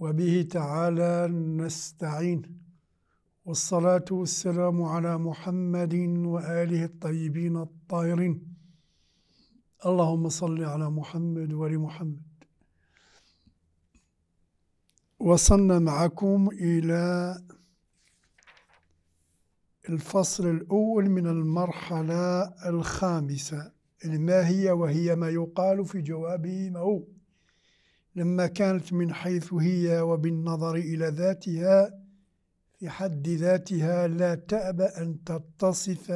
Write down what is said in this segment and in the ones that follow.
وبه تعالى نستعين والصلاة والسلام على محمد وآله الطيبين الطاهرين اللهم صل على محمد وآل محمد وصلنا معكم إلى الفصل الأول من المرحلة الخامسة الماهية وهي ما يقال في جواب ما هو لما كانت من حيث هي وبالنظر إلى ذاتها في حد ذاتها لا تأبى أن تتصف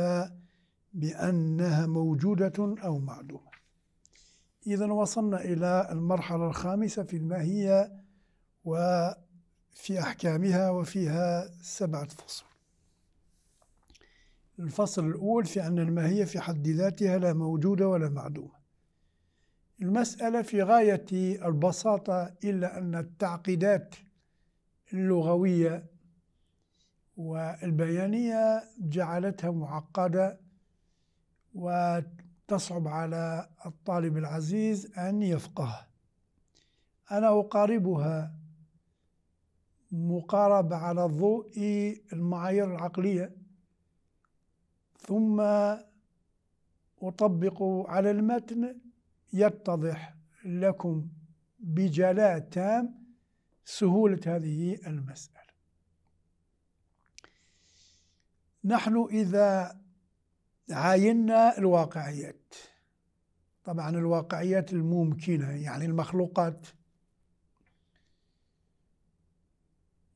بأنها موجودة أو معدومة إذا وصلنا إلى المرحلة الخامسة في الماهية وفي أحكامها وفيها سبعة فصول الفصل الأول في أن الماهية في حد ذاتها لا موجودة ولا معدومة المسألة في غاية البساطة إلا أن التعقيدات اللغوية والبيانية جعلتها معقدة وتصعب على الطالب العزيز أن يفقه أنا أقاربها مقاربة على ضوء المعايير العقلية ثم أطبق على المتن يتضح لكم بجلاء تام سهولة هذه المسألة نحن إذا عاينا الواقعيات طبعا الواقعيات الممكنة يعني المخلوقات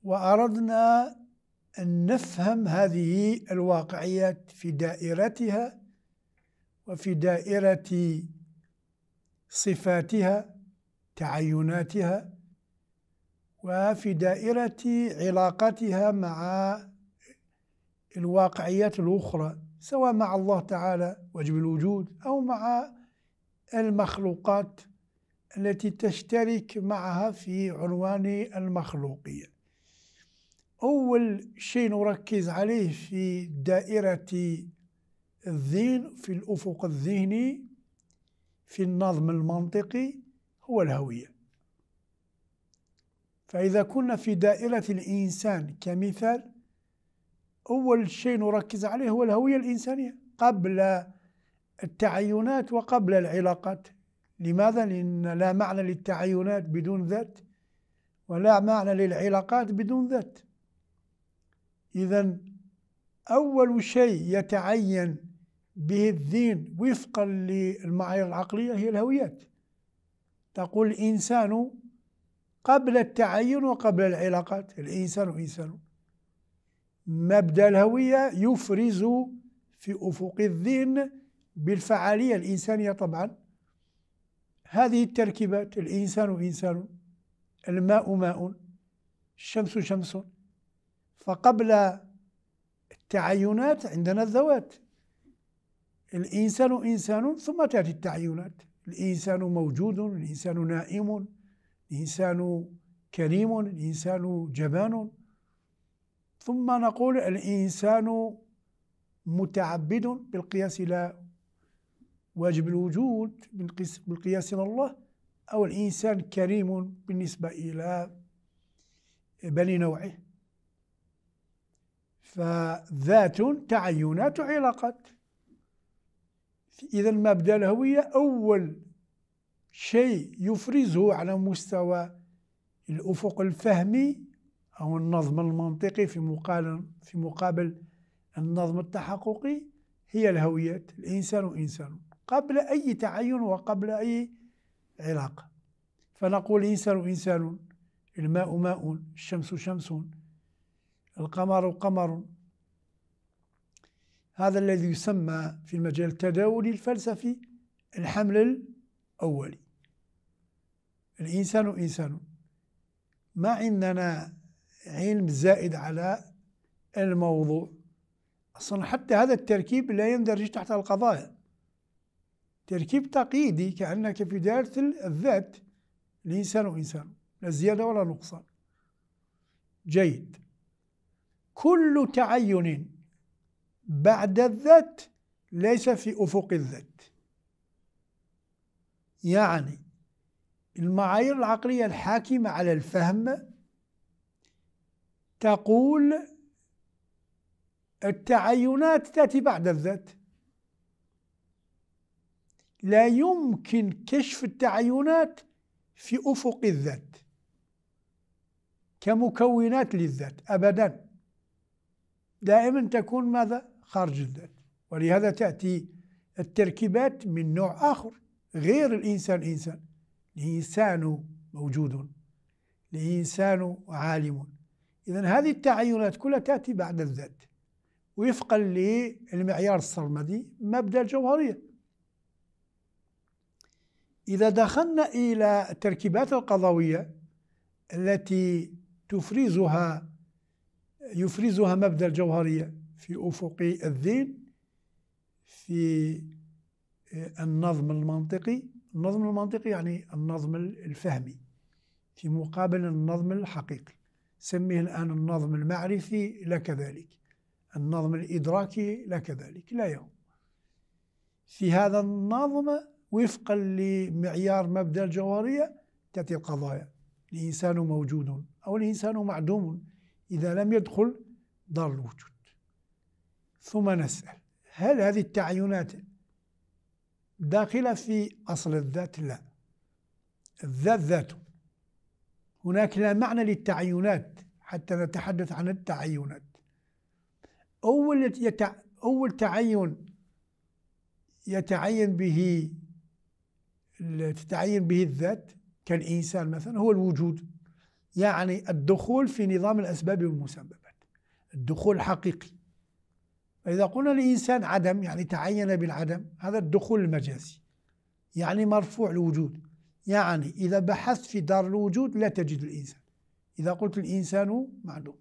وأردنا أن نفهم هذه الواقعيات في دائرتها وفي دائرة صفاتها تعيناتها وفي دائرة علاقتها مع الواقعيات الأخرى سواء مع الله تعالى وجب الوجود أو مع المخلوقات التي تشترك معها في عنوان المخلوقية أول شيء نركز عليه في دائرة الذهن في الأفق الذهني في النظم المنطقي هو الهوية فإذا كنا في دائرة الإنسان كمثال أول شيء نركز عليه هو الهوية الإنسانية قبل التعينات وقبل العلاقات لماذا؟ لأن لا معنى للتعينات بدون ذات ولا معنى للعلاقات بدون ذات إذا أول شيء يتعين به الدين وفقا للمعايير العقلية هي الهويات تقول الإنسان قبل التعين وقبل العلاقات الإنسان إنسان مبدأ الهوية يفرز في أفق الذهن بالفعالية الإنسانية طبعا هذه التركيبات الإنسان إنسان الماء ماء الشمس شمس فقبل التعينات عندنا الذوات الإنسان إنسان ثم تأتي التعيينات الإنسان موجود الإنسان نائم الإنسان كريم الإنسان جبان ثم نقول الإنسان متعبد بالقياس إلى واجب الوجود بالقياس إلى الله أو الإنسان كريم بالنسبة إلى بني نوعه فذات تعينات علاقات إذا مبدأ الهوية أول شيء يفرزه على مستوى الأفق الفهمي أو النظم المنطقي في مقابل في مقابل النظم التحققي هي الهويات الإنسان إنسان قبل أي تعين وقبل أي علاقة فنقول الإنسان إنسان الماء ماء الشمس شمس القمر قمر هذا الذي يسمى في المجال التداولي الفلسفي الحمل الأولي الإنسان إنسان ما عندنا علم زائد على الموضوع أصلا حتى هذا التركيب لا يندرج تحت القضايا تركيب تقييدي كأنك في دائرة الذات الإنسان إنسان لا زيادة ولا نقصان جيد كل تعين بعد الذات ليس في أفق الذات يعني المعايير العقلية الحاكمة على الفهم تقول التعينات تأتي بعد الذات لا يمكن كشف التعينات في أفق الذات كمكونات للذات أبدا دائما تكون ماذا؟ خارج الذات ولهذا تأتي التركيبات من نوع آخر غير الإنسان إنسان الإنسان موجود الإنسان عالم إذا هذه التعينات كلها تأتي بعد الذات وفقا للمعيار السرمدي مبدأ الجوهرية إذا دخلنا إلى التركيبات القضوية التي تفرزها يفرزها مبدأ الجوهرية في أفق الذهن في آه، النظم المنطقي النظم المنطقي يعني النظم الفهمي في مقابل النظم الحقيقي سميه الآن النظم المعرفي لا كذلك النظم الإدراكي لا كذلك لا يوم في هذا النظم وفقا لمعيار مبدأ الجوهرية تأتي القضايا الإنسان موجود أو الإنسان معدوم إذا لم يدخل دار الوجود ثم نسأل هل هذه التعينات داخلة في أصل الذات؟ لا الذات ذاته هناك لا معنى للتعينات حتى نتحدث عن التعينات أول يتع... أول تعين يتعين به تتعين به الذات كالإنسان مثلا هو الوجود يعني الدخول في نظام الأسباب والمسببات الدخول الحقيقي فإذا قلنا الإنسان عدم يعني تعين بالعدم هذا الدخول المجازي يعني مرفوع الوجود يعني إذا بحثت في دار الوجود لا تجد الإنسان إذا قلت الإنسان معدوم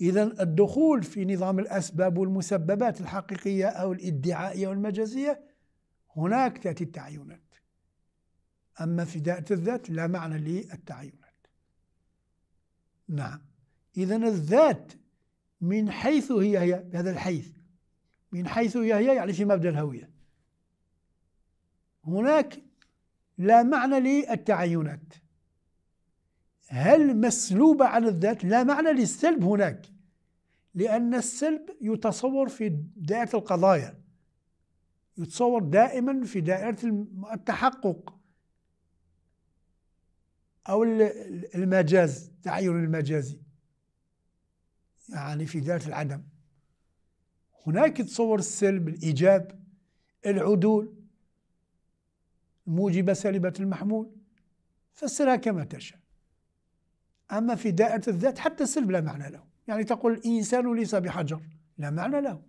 إذا الدخول في نظام الأسباب والمسببات الحقيقية أو الإدعائية والمجازية هناك تأتي التعينات أما في ذات الذات لا معنى للتعينات نعم إذا الذات من حيث هي هي بهذا الحيث من حيث هي هي يعني في مبدا الهويه هناك لا معنى للتعينات هل مسلوبة عن الذات لا معنى للسلب هناك لأن السلب يتصور في دائرة القضايا يتصور دائما في دائرة التحقق أو المجاز التعين المجازي يعني في دائرة العدم هناك تصور السلب الإيجاب العدول موجبة سالبة المحمول فسرها كما تشاء أما في دائرة الذات حتى السلب لا معنى له يعني تقول الإنسان ليس بحجر لا معنى له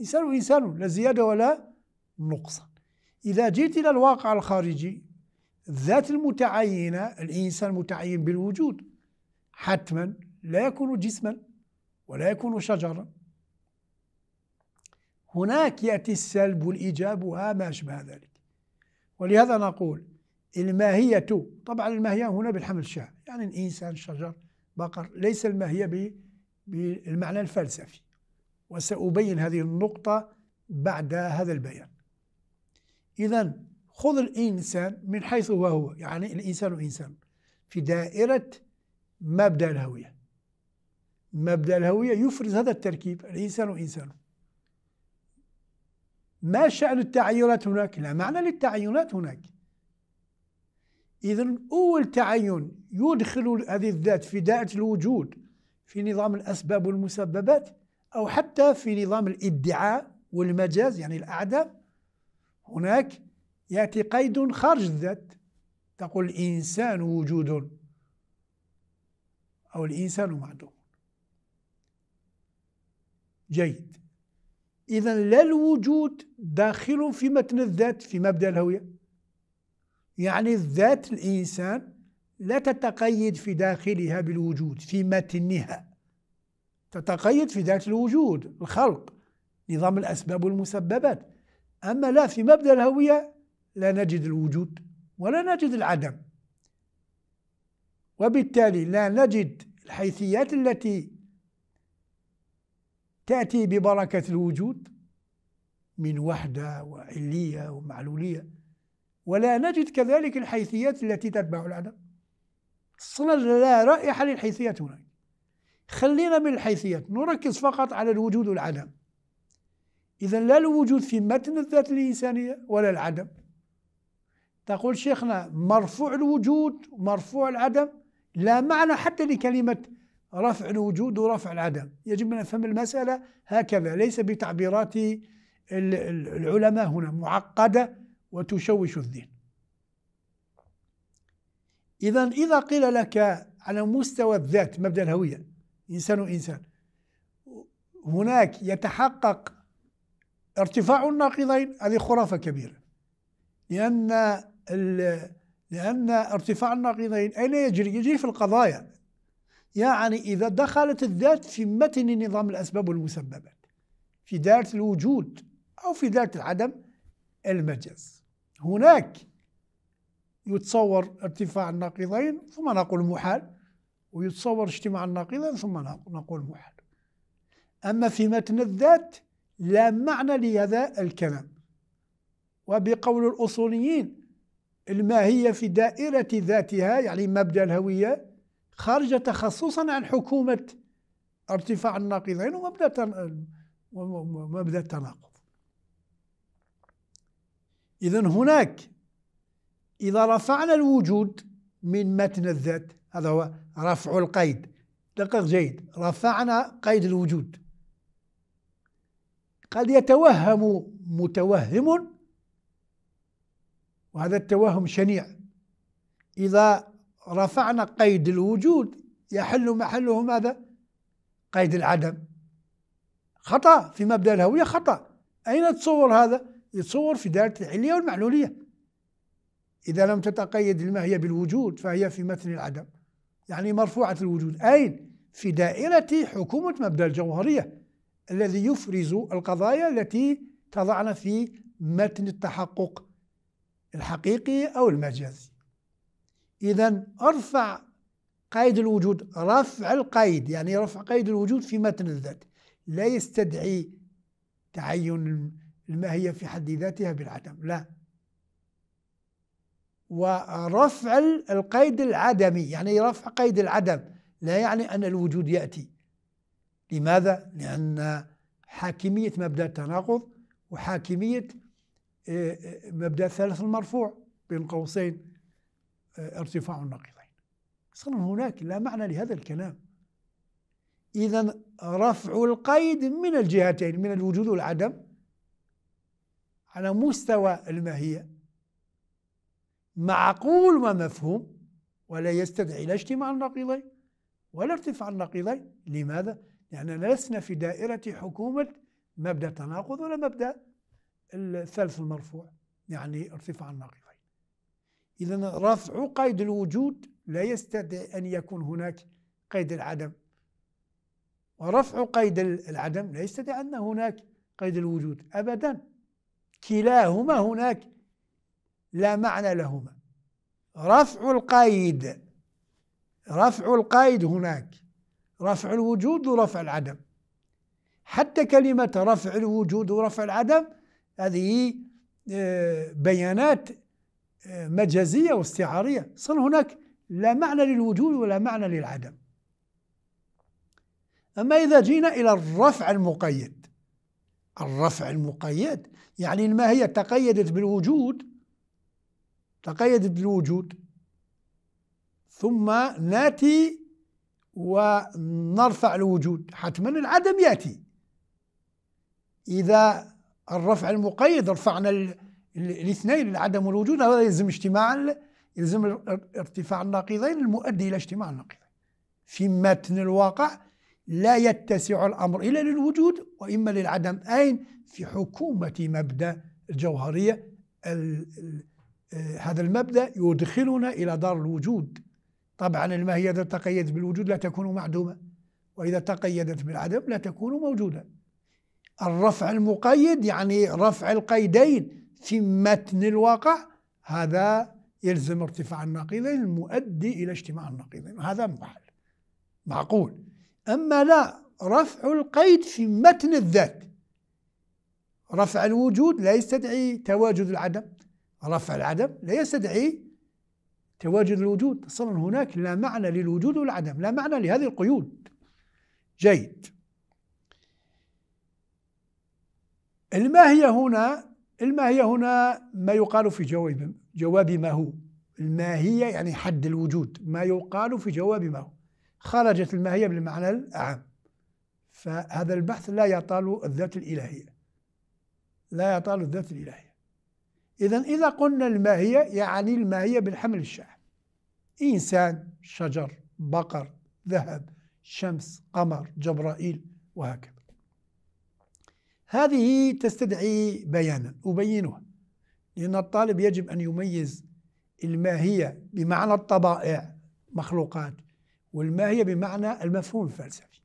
إنسان إنسان لا زيادة ولا نقصان إذا جئت إلى الواقع الخارجي الذات المتعينة الإنسان متعين بالوجود حتما لا يكون جسما ولا يكون شجرا هناك يأتي السلب والإيجاب وما أشبه ذلك ولهذا نقول الماهية طبعا الماهية هنا بالحمل الشاعر يعني الإنسان شجر بقر ليس الماهية بالمعنى الفلسفي وسأبين هذه النقطة بعد هذا البيان إذا خذ الإنسان من حيث هو هو يعني الإنسان إنسان في دائرة مبدأ الهوية مبدأ الهوية يفرز هذا التركيب الإنسان إنسان ما شأن التعينات هناك؟ لا معنى للتعينات هناك إذا أول تعين يدخل هذه الذات في دائرة الوجود في نظام الأسباب والمسببات أو حتى في نظام الادعاء والمجاز يعني الأعدام هناك يأتي قيد خارج الذات تقول الإنسان وجود أو الإنسان معدوم جيد إذا لا الوجود داخل في متن الذات في مبدأ الهوية يعني الذات الإنسان لا تتقيد في داخلها بالوجود في متنها تتقيد في ذات الوجود الخلق نظام الأسباب والمسببات أما لا في مبدأ الهوية لا نجد الوجود ولا نجد العدم وبالتالي لا نجد الحيثيات التي تأتي ببركة الوجود من وحدة وعلية ومعلولية ولا نجد كذلك الحيثيات التي تتبع العدم أصلا لا رائحة للحيثيات هناك خلينا من الحيثيات نركز فقط على الوجود والعدم إذا لا الوجود في متن الذات الإنسانية ولا العدم تقول شيخنا مرفوع الوجود مرفوع العدم لا معنى حتى لكلمة رفع الوجود ورفع العدم يجب أن نفهم المسألة هكذا ليس بتعبيرات العلماء هنا معقدة وتشوش الذهن إذا إذا قيل لك على مستوى الذات مبدأ الهوية إنسان وإنسان هناك يتحقق ارتفاع الناقضين هذه خرافة كبيرة لأن لأن ارتفاع الناقضين أين يجري؟ يجري في القضايا يعني إذا دخلت الذات في متن نظام الأسباب والمسببات في دائرة الوجود أو في دائرة العدم المجاز هناك يتصور ارتفاع الناقضين ثم نقول محال ويتصور اجتماع الناقضين ثم نقول محال أما في متن الذات لا معنى لهذا الكلام وبقول الأصوليين الماهية في دائرة ذاتها يعني مبدأ الهوية خارجة تخصصا عن حكومة ارتفاع الناقضين ومبدأ ومبدأ التناقض إذا هناك إذا رفعنا الوجود من متن الذات هذا هو رفع القيد دقق جيد رفعنا قيد الوجود قد يتوهم متوهم وهذا التوهم شنيع إذا رفعنا قيد الوجود يحل محله ماذا قيد العدم خطأ في مبدأ الهوية خطأ أين تصور هذا يتصور في دائرة العلية والمعلولية إذا لم تتقيد الماهية بالوجود فهي في متن العدم يعني مرفوعة الوجود أين في دائرة حكومة مبدأ الجوهرية الذي يفرز القضايا التي تضعنا في متن التحقق الحقيقي أو المجازي إذا أرفع قيد الوجود رفع القيد يعني رفع قيد الوجود في متن الذات لا يستدعي تعين الماهية في حد ذاتها بالعدم لا ورفع القيد العدمي يعني رفع قيد العدم لا يعني أن الوجود يأتي لماذا؟ لأن حاكمية مبدأ التناقض وحاكمية آه، آه، مبدأ الثالث المرفوع بين قوسين آه، ارتفاع النقيضين أصلا هناك لا معنى لهذا الكلام إذا رفع القيد من الجهتين من الوجود والعدم على مستوى الماهية معقول ومفهوم ولا يستدعي لا اجتماع النقيضين ولا ارتفاع النقيضين لماذا؟ لأننا لسنا في دائرة حكومة مبدأ التناقض ولا مبدأ الثالث المرفوع يعني ارتفاع النقيض إذا رفع قيد الوجود لا يستدعي أن يكون هناك قيد العدم ورفع قيد العدم لا يستدعي أن هناك قيد الوجود أبدا كلاهما هناك لا معنى لهما رفع القيد رفع القيد هناك رفع الوجود ورفع العدم حتى كلمة رفع الوجود ورفع العدم هذه آه، بيانات مجازية واستعارية صار هناك لا معنى للوجود ولا معنى للعدم أما إذا جينا إلى الرفع المقيد الرفع المقيد يعني ما هي تقيدت بالوجود تقيدت بالوجود ثم ناتي ونرفع الوجود حتما العدم ياتي اذا الرفع المقيد رفعنا الاثنين اللي عدم الوجود هذا يلزم اجتماع يلزم ارتفاع الناقضين المؤدي الى اجتماع الناقضين في متن الواقع لا يتسع الامر الا للوجود واما للعدم اين في حكومه مبدا الجوهريه آه، هذا المبدا يدخلنا الى دار الوجود طبعا الماهيه اذا تقيدت بالوجود لا تكون معدومه واذا تقيدت بالعدم لا تكون موجوده الرفع المقيد يعني رفع القيدين في متن الواقع هذا يلزم ارتفاع الناقضين المؤدي إلى اجتماع الناقضين هذا محل معقول أما لا رفع القيد في متن الذات رفع الوجود لا يستدعي تواجد العدم رفع العدم لا يستدعي تواجد الوجود اصلا هناك لا معنى للوجود والعدم لا معنى لهذه القيود جيد الماهية هنا الماهية هنا ما يقال في جواب جواب ما هو الماهية يعني حد الوجود ما يقال في جواب ما هو خرجت الماهية بالمعنى العام فهذا البحث لا يطال الذات الإلهية لا يطال الذات الإلهية إذا إذا قلنا الماهية يعني الماهية بالحمل الشاح إنسان شجر بقر ذهب شمس قمر جبرائيل وهكذا هذه تستدعي بيانا أبينه لأن الطالب يجب أن يميز الماهية بمعنى الطبائع مخلوقات والماهية بمعنى المفهوم الفلسفي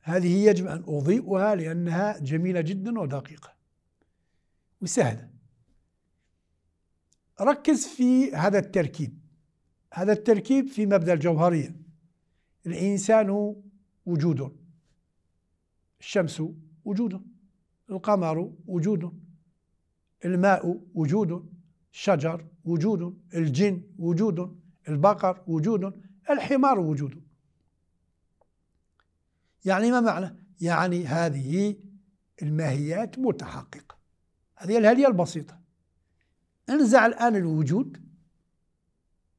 هذه يجب أن أضيئها لأنها جميلة جدا ودقيقة وسهلة ركز في هذا التركيب هذا التركيب في مبدأ الجوهرية الإنسان وجود الشمس وجود القمر وجود الماء وجود الشجر وجود الجن وجود البقر وجود الحمار وجود يعني ما معنى يعني هذه الماهيات متحققة هذه الهالية البسيطة انزع الآن الوجود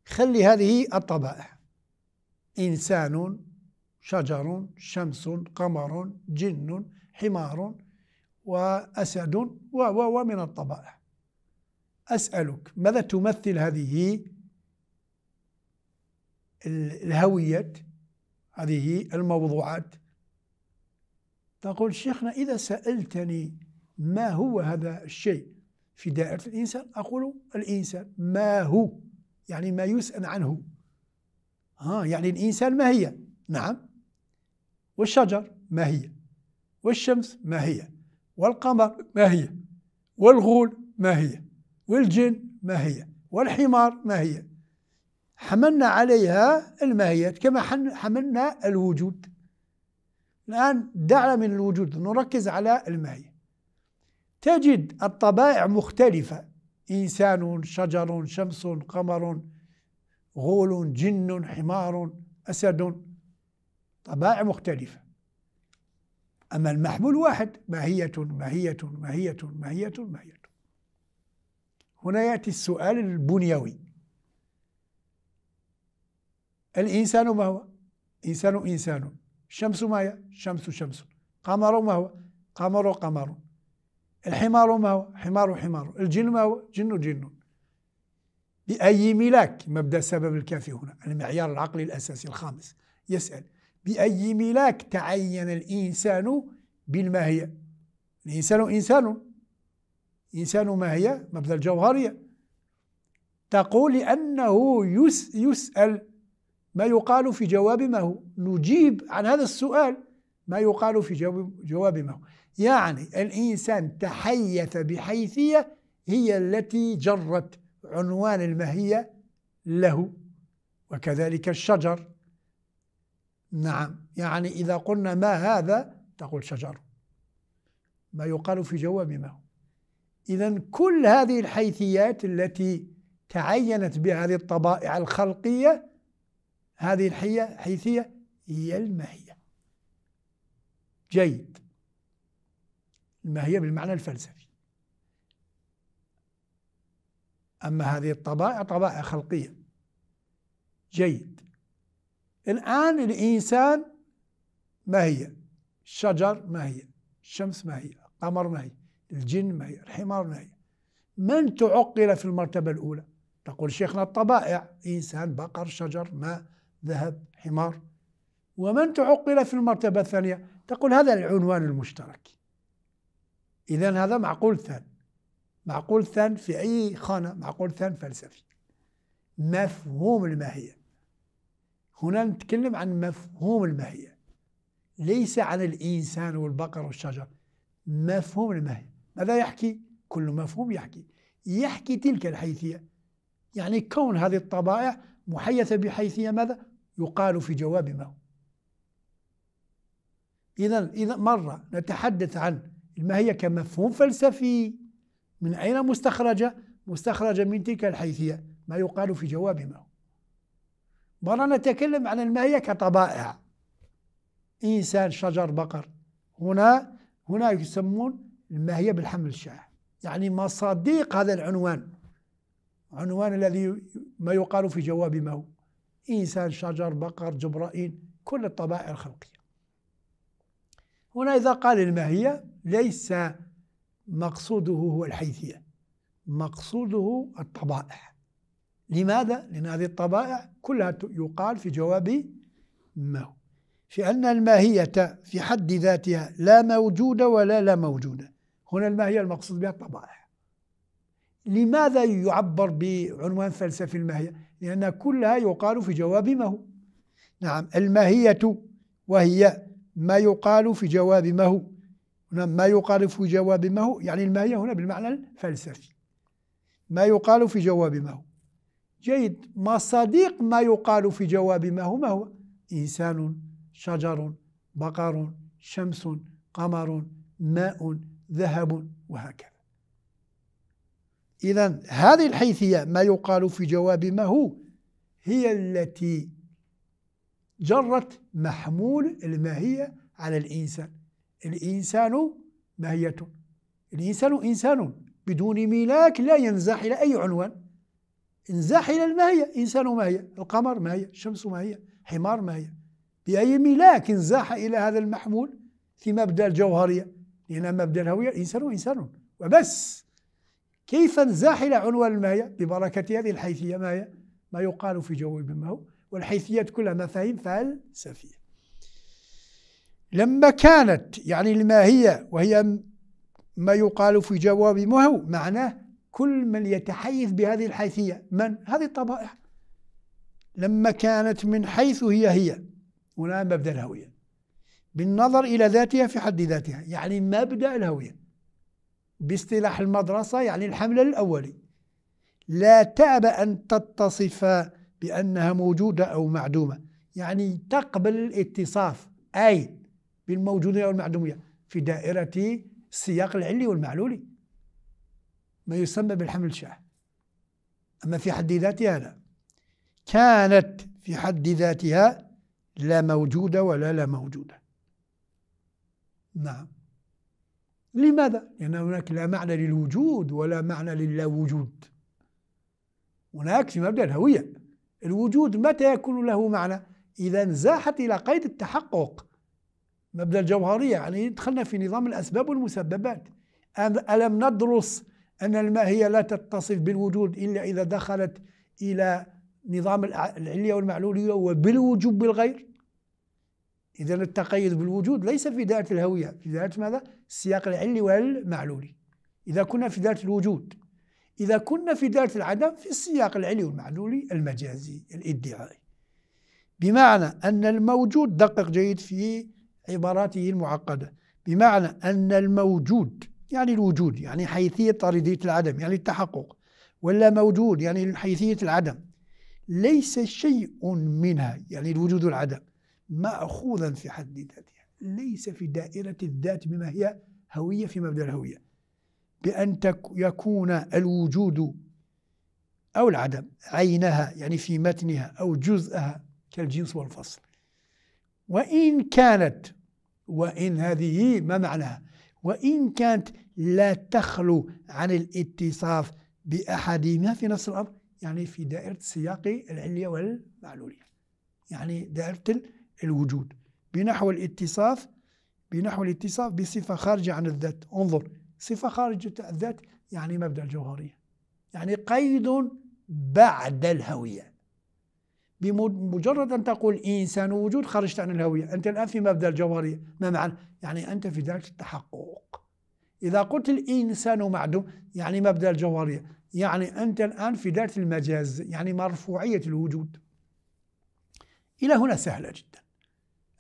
خلي هذه الطبائع إنسان شجر شمس قمر جن حمار وأسد و ومن الطبائع أسألك ماذا تمثل هذه الهوية هذه الموضوعات تقول شيخنا إذا سألتني ما هو هذا الشيء في دائرة الإنسان أقول الإنسان ما هو يعني ما يسأل عنه ها يعني الإنسان ما هي نعم والشجر ما هي والشمس ما هي والقمر ما هي والغول ما هي والجن ما هي والحمار ما هي حملنا عليها الماهيات كما حملنا الوجود الآن دعنا من الوجود نركز على الماهية تجد الطبائع مختلفة إنسان شجر شمس قمر غول جن حمار أسد طبائع مختلفة أما المحمول واحد ماهية ماهية ماهية ماهية ماهية هنا يأتي السؤال البنيوي الإنسان ما هو؟ إنسان إنسان الشمس ما هي؟ الشمس شمس قمر ما هو؟ قمر قمر الحمار ما هو؟ حمار حمار الجن ما هو؟ جن جن بأي ملاك مبدأ سبب الكافي هنا المعيار العقلي الأساسي الخامس يسأل بأي ملاك تعين الإنسان بالما هي الإنسان إنسان إنسان ما هي مبدأ الجوهرية تقول لأنه يس يسأل ما يقال في جواب ما هو نجيب عن هذا السؤال ما يقال في جواب ما هو يعني الإنسان تحيث بحيثية هي التي جرت عنوان الماهية له وكذلك الشجر نعم يعني إذا قلنا ما هذا تقول شجر ما يقال في جواب ما إذا كل هذه الحيثيات التي تعينت بهذه الطبائع الخلقية هذه الحيثية هي الماهية جيد الماهية بالمعنى الفلسفي أما هذه الطبائع طبائع خلقية جيد الآن الإنسان ما هي الشجر ما هي الشمس ما هي القمر ما هي الجن ما هي الحمار ما هي من تعقل في المرتبة الأولى تقول شيخنا الطبائع إنسان بقر شجر ماء ذهب حمار ومن تعقل في المرتبة الثانية تقول هذا العنوان المشترك إذا هذا معقول ثان معقول ثان في أي خانة معقول ثان فلسفي مفهوم الماهية هنا نتكلم عن مفهوم الماهية ليس عن الإنسان والبقر والشجر مفهوم الماهية ماذا يحكي؟ كل مفهوم يحكي يحكي تلك الحيثية يعني كون هذه الطبائع محيثة بحيثية ماذا؟ يقال في جواب ما هو إذا إذا مرة نتحدث عن الماهية كمفهوم فلسفي من أين مستخرجة؟ مستخرجة من تلك الحيثية ما يقال في جواب ما هو برا نتكلم عن الماهية كطبائع إنسان شجر بقر هنا هنا يسمون الماهية بالحمل الشائع يعني مصادق هذا العنوان عنوان الذي ما يقال في جواب ما هو إنسان شجر بقر جبرائيل كل الطبائع الخلقية هنا إذا قال الماهية ليس مقصوده هو الحيثية مقصوده الطبائع لماذا؟ لأن هذه الطبائع كلها يقال في جواب ما في أن الماهية في حد ذاتها لا موجودة ولا لا موجودة هنا الماهية المقصود بها الطبائع لماذا يعبر بعنوان فلسفي الماهية؟ لأن كلها يقال في جواب ما هو نعم الماهية وهي ما يقال في جواب ما هو نعم، ما يقال في جواب ما هو يعني الماهية هنا بالمعنى الفلسفي ما يقال في جواب ما هو جيد مصادق ما يقال في جواب ما هو ما هو إنسان شجر بقر شمس قمر ماء ذهب وهكذا إذا هذه الحيثية ما يقال في جواب ما هو هي التي جرت محمول الماهية على الإنسان الإنسان ماهية الإنسان إنسان بدون ملاك لا ينزح إلى أي عنوان انزاح إلى الماهية إنسان ماهية القمر ماهية الشمس ماهية حمار ماهية بأي ملاك انزاح إلى هذا المحمول في مبدأ الجوهرية لأن مبدأ الهوية الإنسان إنسان وبس كيف انزاح إلى عنوان الماهية ببركة هذه الحيثية هي ما يقال في جو ما هو والحيثيات كلها مفاهيم فلسفية لما كانت يعني الماهية وهي ما يقال في جواب ما هو معناه كل من يتحيز بهذه الحيثية من؟ هذه الطبائع لما كانت من حيث هي هي هنا مبدأ الهوية بالنظر إلى ذاتها في حد ذاتها يعني مبدأ الهوية باصطلاح المدرسة يعني الحملة الأولي لا تأبى أن تتصف بأنها موجودة أو معدومة يعني تقبل الاتصاف أي بالموجودة أو المعدومية في دائرة السياق العلي والمعلولي ما يسمى بالحمل الشاه أما في حد ذاتها لا كانت في حد ذاتها لا موجودة ولا لا موجودة نعم لماذا؟ لأن هناك لا معنى للوجود ولا معنى للا وجود هناك في مبدأ الهوية الوجود متى يكون له معنى؟ إذا انزاحت إلى قيد التحقق مبدأ الجوهرية يعني دخلنا في نظام الأسباب والمسببات ألم ندرس أن الماهية لا تتصف بالوجود إلا إذا دخلت إلى نظام العلية والمعلولية وبالوجوب بالغير إذا التقيد بالوجود ليس في دائرة الهوية في دائرة ماذا؟ السياق العلي والمعلولي إذا كنا في دائرة الوجود إذا كنا في دائرة العدم في السياق العلي والمعلولي المجازي الادعائي بمعنى أن الموجود دقق جيد في عباراته المعقدة بمعنى أن الموجود يعني الوجود يعني حيثية طردية العدم يعني التحقق ولا موجود يعني حيثية العدم ليس شيء منها يعني الوجود والعدم مأخوذا في حد ذاتها ليس في دائرة الذات بما هي هوية في مبدأ الهوية بأن يكون الوجود أو العدم عينها يعني في متنها أو جزءها كالجنس والفصل وإن كانت وإن هذه ما معناها وإن كانت لا تخلو عن الاتصاف بأحدهما في نفس الأمر يعني في دائرة السياق العلية والمعلولية يعني دائرة الوجود بنحو الاتصاف بنحو الاتصاف بصفة خارجة عن الذات انظر صفة خارجة الذات يعني مبدأ الجوهرية يعني قيد بعد الهوية بمجرد أن تقول إنسان وجود خرجت عن الهوية أنت الآن في مبدأ الجوهرية ما معنى؟ يعني أنت في دائرة التحقق إذا قلت الإنسان معدوم يعني مبدأ الجوهرية يعني أنت الآن في دائرة المجاز يعني مرفوعية الوجود إلى هنا سهلة جدا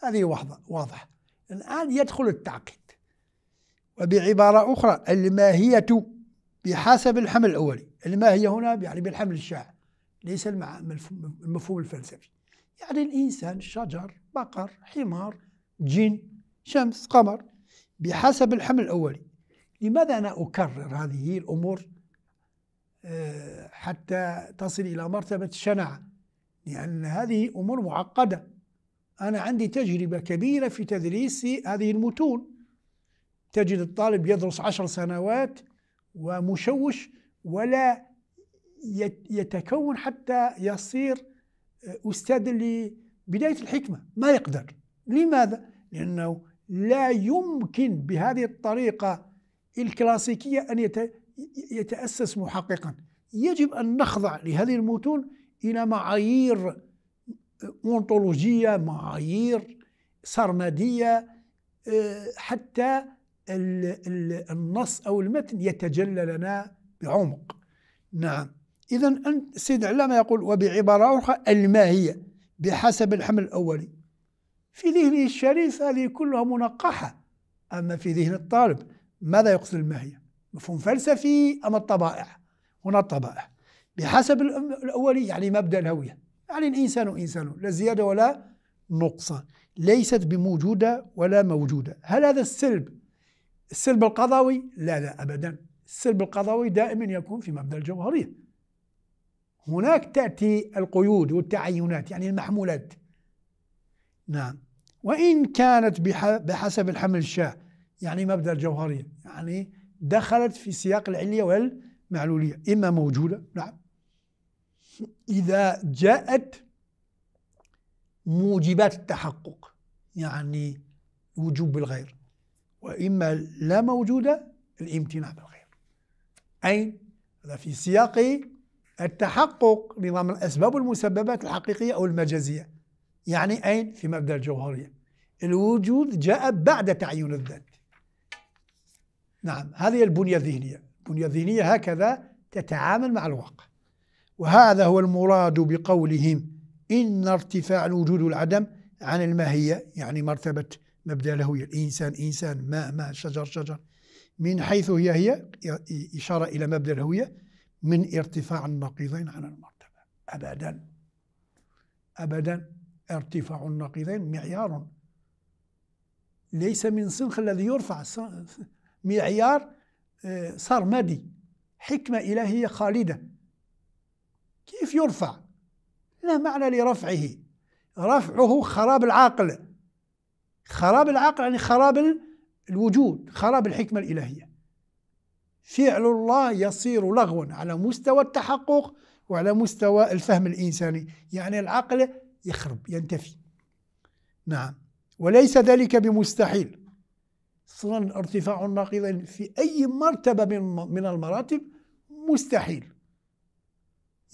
هذه واضحة الآن يدخل التعقيد وبعبارة أخرى الماهية بحسب الحمل الأولي الماهية هنا يعني بالحمل الشائع ليس المفهوم الفلسفي يعني الإنسان شجر بقر حمار جن شمس قمر بحسب الحمل الأولي لماذا أنا أكرر هذه الأمور آه، حتى تصل إلى مرتبة الشناعة لأن هذه أمور معقدة أنا عندي تجربة كبيرة في تدريس هذه المتون تجد الطالب يدرس عشر سنوات ومشوش ولا يتكون حتى يصير آه، أستاذ لبداية الحكمة ما يقدر لماذا؟ لأنه لا يمكن بهذه الطريقة الكلاسيكية أن يتأسس محققا يجب أن نخضع لهذه المتون إلى معايير أونطولوجية معايير سرمدية آه، حتى النص أو المتن يتجلى لنا بعمق نعم إذا أنت سيد علامة يقول وبعبارة أخرى الماهية بحسب الحمل الأولي في ذهنه الشريف هذه كلها منقحة أما في ذهن الطالب ماذا يقصد الماهية مفهوم فلسفي أم الطبائع هنا الطبائع بحسب الأولي يعني مبدأ الهوية يعني الإنسان إنسان لا زيادة ولا نقصان ليست بموجودة ولا موجودة هل هذا السلب السلب القضاوي لا لا أبدا السلب القضاوي دائما يكون في مبدأ الجوهرية هناك تأتي القيود والتعينات يعني المحمولات نعم وإن كانت بحسب الحمل الشاه يعني مبدأ الجوهرية يعني دخلت في سياق العلية والمعلولية إما موجودة نعم إذا جاءت موجبات التحقق يعني وجوب الغير وإما لا موجودة الامتناع بالغير أين؟ هذا في سياق التحقق نظام الأسباب والمسببات الحقيقية أو المجازية يعني أين؟ في مبدأ الجوهرية الوجود جاء بعد تعيين الذات نعم هذه البنية الذهنية البنية الذهنية هكذا تتعامل مع الواقع وهذا هو المراد بقولهم إن ارتفاع الوجود والعدم عن الماهية يعني مرتبة مبدأ الهوية الإنسان إنسان ماء ماء شجر شجر من حيث هي هي إشارة إلى مبدأ الهوية من ارتفاع النقيضين عن المرتبة أبدا أبدا ارتفاع النقيضين معيار ليس من سنخ الذي يرفع معيار سرمدي آه، حكمة إلهية خالدة كيف يرفع لا معنى لرفعه رفعه خراب العقل خراب العقل يعني خراب الوجود خراب الحكمة الإلهية فعل الله يصير لغوا على مستوى التحقق وعلى مستوى الفهم الإنساني يعني العقل يخرب ينتفي نعم وليس ذلك بمستحيل اصلا ارتفاع الناقضين في أي مرتبة من المراتب مستحيل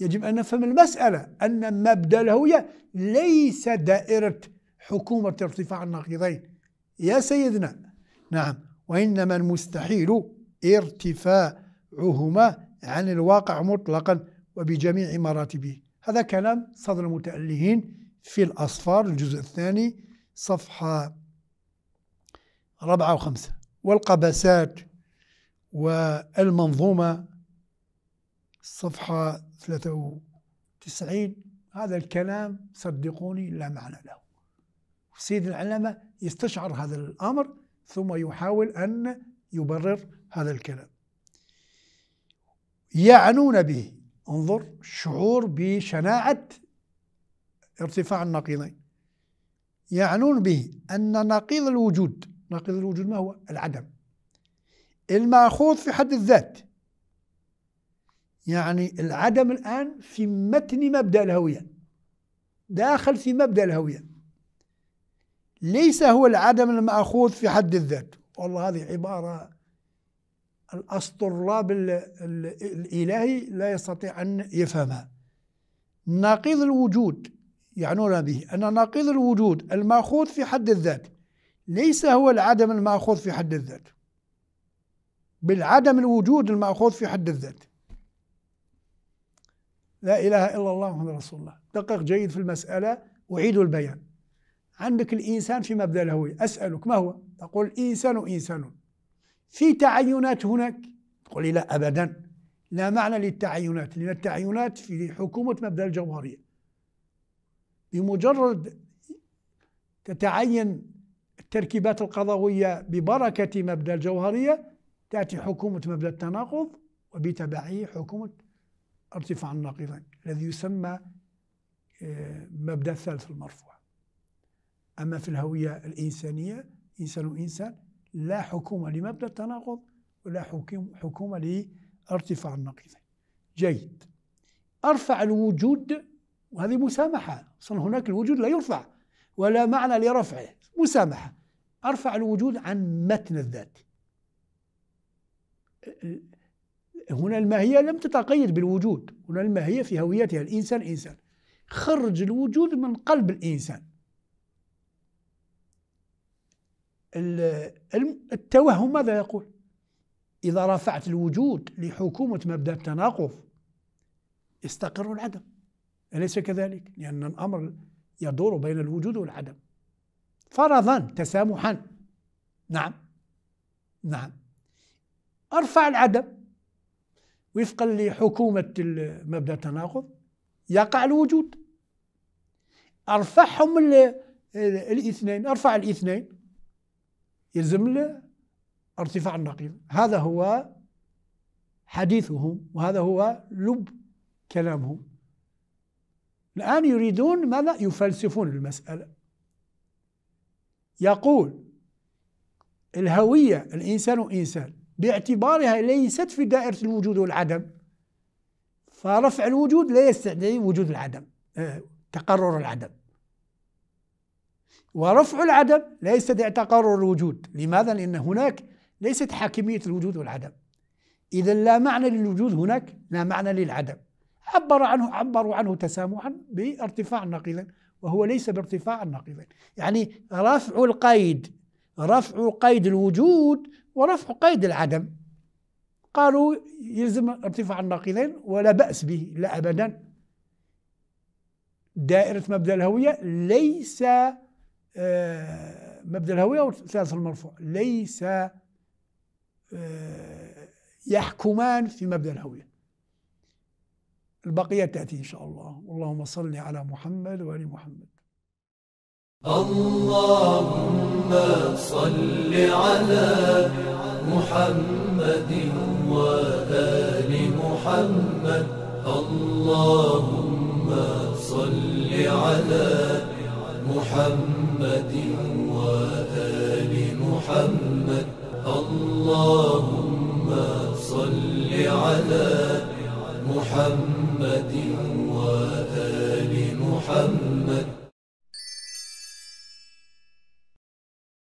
يجب أن نفهم المسألة أن مبدأ الهوية ليس دائرة حكومة ارتفاع الناقضين يا سيدنا نعم وإنما المستحيل ارتفاعهما عن الواقع مطلقا وبجميع مراتبه هذا كلام صدر المتألهين في الأصفار الجزء الثاني صفحة ربعة وخمسة والقبسات والمنظومة صفحة 93 هذا الكلام صدقوني لا معنى له سيد العلامة يستشعر هذا الأمر ثم يحاول أن يبرر هذا الكلام يعنون به انظر شعور بشناعة ارتفاع النقيضين يعنون به أن نقيض الوجود ناقض الوجود ما هو العدم المأخوذ في حد الذات يعني العدم الآن في متن مبدأ الهوية داخل في مبدأ الهوية ليس هو العدم المأخوذ في حد الذات والله هذه عبارة الأسطرلاب الإلهي لا يستطيع أن يفهمها ناقض الوجود يعنون به أن ناقض الوجود المأخوذ في حد الذات ليس هو العدم المأخوذ في حد الذات بل عدم الوجود المأخوذ في حد الذات لا إله إلا الله محمد رسول الله دقق جيد في المسألة أعيد البيان عندك الإنسان في مبدأ الهوية أسألك ما هو تقول إنسان إنسان في تعينات هناك تقول لا أبدا لا معنى للتعينات لأن التعينات في حكومة مبدأ الجوهرية بمجرد تتعين التركيبات القضوية ببركة مبدأ الجوهرية تأتي حكومة مبدأ التناقض وبتبعه حكومة ارتفاع الناقضين الذي يسمى آه، مبدأ الثالث المرفوع أما في الهوية الإنسانية إنسان وإنسان لا حكومة لمبدأ التناقض ولا حكومة لارتفاع الناقضين جيد أرفع الوجود وهذه مسامحة أصلا هناك الوجود لا يرفع ولا معنى لرفعه مسامحة أرفع الوجود عن متن الذات هنا الماهية لم تتقيد بالوجود هنا الماهية في هويتها الإنسان إنسان خرج الوجود من قلب الإنسان التوهم ماذا يقول إذا رفعت الوجود لحكومة مبدأ التناقض يستقر العدم أليس كذلك؟ لأن الأمر يدور بين الوجود والعدم فرضا تسامحا نعم نعم ارفع العدم وفقا لحكومه مبدا التناقض يقع الوجود ارفعهم الاثنين ارفع الاثنين يلزم ارتفاع النقيض هذا هو حديثهم وهذا هو لب كلامهم الآن يريدون ماذا يفلسفون المسألة يقول الهوية الإنسان إنسان باعتبارها ليست في دائرة الوجود والعدم فرفع الوجود لا يستدعي وجود العدم آه، تقرر العدم ورفع العدم لا يستدعي تقرر الوجود لماذا؟ لأن هناك ليست حاكمية الوجود والعدم إذا لا معنى للوجود هناك لا معنى للعدم عبر عنه عبروا عنه تسامحا بارتفاع النقيضين وهو ليس بارتفاع النقيضين يعني رفع القيد رفع قيد الوجود ورفع قيد العدم قالوا يلزم ارتفاع الناقضين ولا بأس به لا أبدا دائرة مبدأ الهوية ليس آه، مبدأ الهوية والثالث المرفوع ليس آه، يحكمان في مبدأ الهوية البقية تأتي إن شاء الله اللهم صل على محمد وآل محمد اللهم صل على محمد وآل محمد اللهم صل على محمد وآل محمد اللهم صل على محمد محمد وآل محمد